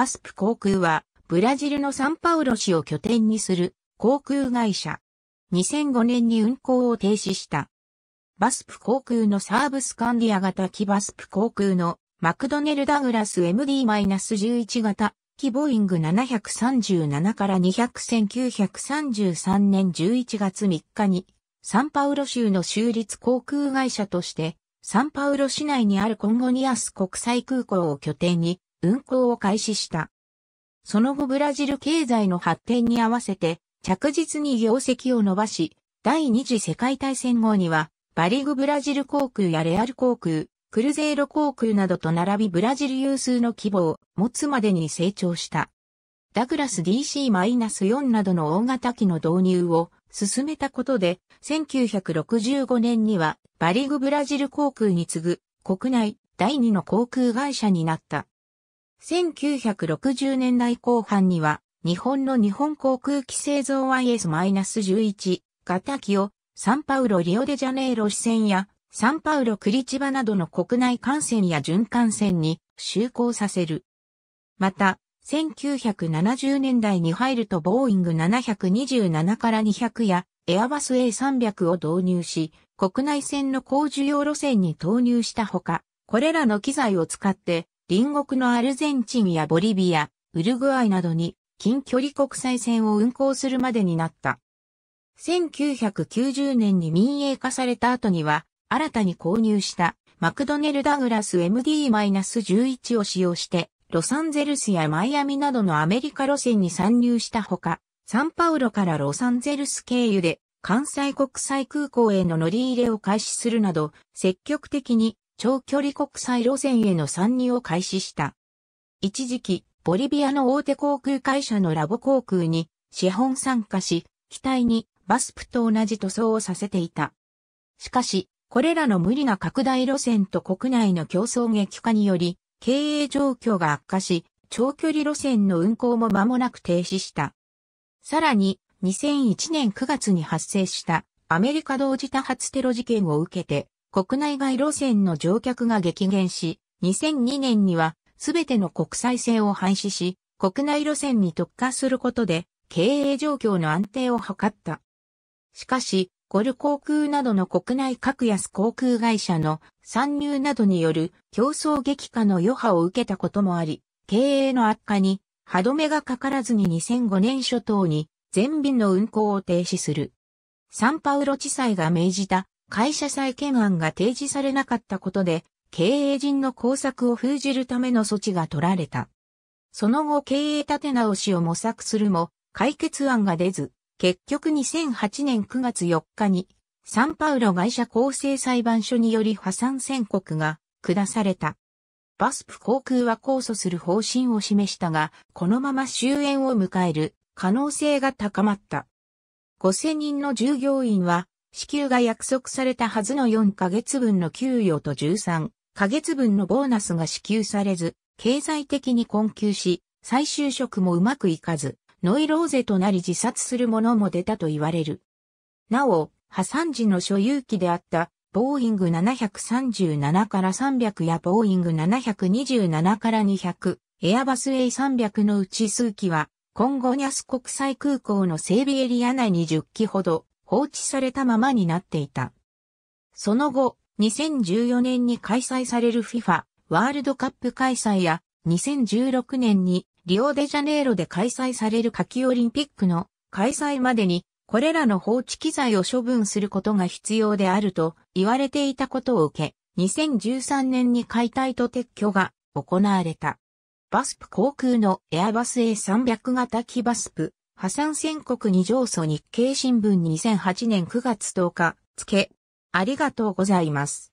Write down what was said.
パスプ航空は、ブラジルのサンパウロ市を拠点にする航空会社。2005年に運航を停止した。バスプ航空のサーブスカンディア型機バスプ航空のマクドネル・ダグラス MD-11 型機ボーイング737から200933年11月3日にサンパウロ州の州立航空会社としてサンパウロ市内にあるコンゴニアス国際空港を拠点に運行を開始した。その後ブラジル経済の発展に合わせて着実に業績を伸ばし、第二次世界大戦後にはバリグブラジル航空やレアル航空、クルゼーロ航空などと並びブラジル有数の規模を持つまでに成長した。ダグラス DC-4 などの大型機の導入を進めたことで、1965年にはバリグブラジル航空に次ぐ国内第二の航空会社になった。1960年代後半には、日本の日本航空機製造 IS-11 型機をサンパウロリオデジャネイロ支線やサンパウロクリチバなどの国内幹線や巡艦線に就航させる。また、1970年代に入るとボーイング727から200やエアバス A300 を導入し、国内線の高需要路線に投入したほか、これらの機材を使って隣国のアルゼンチンやボリビア、ウルグアイなどに近距離国際線を運航するまでになった。1990年に民営化された後には、新たに購入したマクドネル・ダグラス MD-11 を使用して、ロサンゼルスやマイアミなどのアメリカ路線に参入したほか、サンパウロからロサンゼルス経由で関西国際空港への乗り入れを開始するなど、積極的に長距離国際路線への参入を開始した。一時期、ボリビアの大手航空会社のラボ航空に資本参加し、機体にバスプと同じ塗装をさせていた。しかし、これらの無理な拡大路線と国内の競争激化により、経営状況が悪化し、長距離路線の運行も間もなく停止した。さらに、2001年9月に発生したアメリカ同時多発テロ事件を受けて、国内外路線の乗客が激減し、2002年にはすべての国際線を廃止し、国内路線に特化することで経営状況の安定を図った。しかし、ゴル航空などの国内格安航空会社の参入などによる競争激化の余波を受けたこともあり、経営の悪化に歯止めがかからずに2005年初頭に全便の運航を停止する。サンパウロ地裁が命じた会社再建案が提示されなかったことで、経営陣の工作を封じるための措置が取られた。その後経営立て直しを模索するも、解決案が出ず、結局2008年9月4日に、サンパウロ会社構成裁判所により破産宣告が下された。バスプ航空は控訴する方針を示したが、このまま終焉を迎える可能性が高まった。5000人の従業員は支給が約束されたはずの4ヶ月分の給与と13ヶ月分のボーナスが支給されず、経済的に困窮し、再就職もうまくいかず、ノイローゼとなり自殺する者も出たと言われる。なお、破産時の所有機であったボーイング737から300やボーイング727から200、エアバス A300 のうち数機は、今後ニャス国際空港の整備エリア内に10機ほど放置されたままになっていた。その後、2014年に開催される FIFA ワールドカップ開催や2016年にリオデジャネイロで開催される夏季オリンピックの開催までにこれらの放置機材を処分することが必要であると言われていたことを受け、2013年に解体と撤去が行われた。バスプ航空のエアバス A300 型機バスプ破産宣告に上訴日経新聞2008年9月10日、付。ありがとうございます。